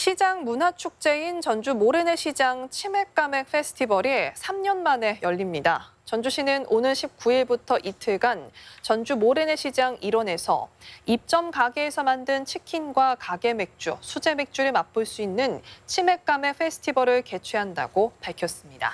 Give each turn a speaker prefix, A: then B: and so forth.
A: 시장 문화축제인 전주 모래내시장 치맥가맥 페스티벌이 3년 만에 열립니다. 전주시는 오는 19일부터 이틀간 전주 모래내시장 일원에서 입점 가게에서 만든 치킨과 가게 맥주, 수제 맥주를 맛볼 수 있는 치맥가맥 페스티벌을 개최한다고 밝혔습니다.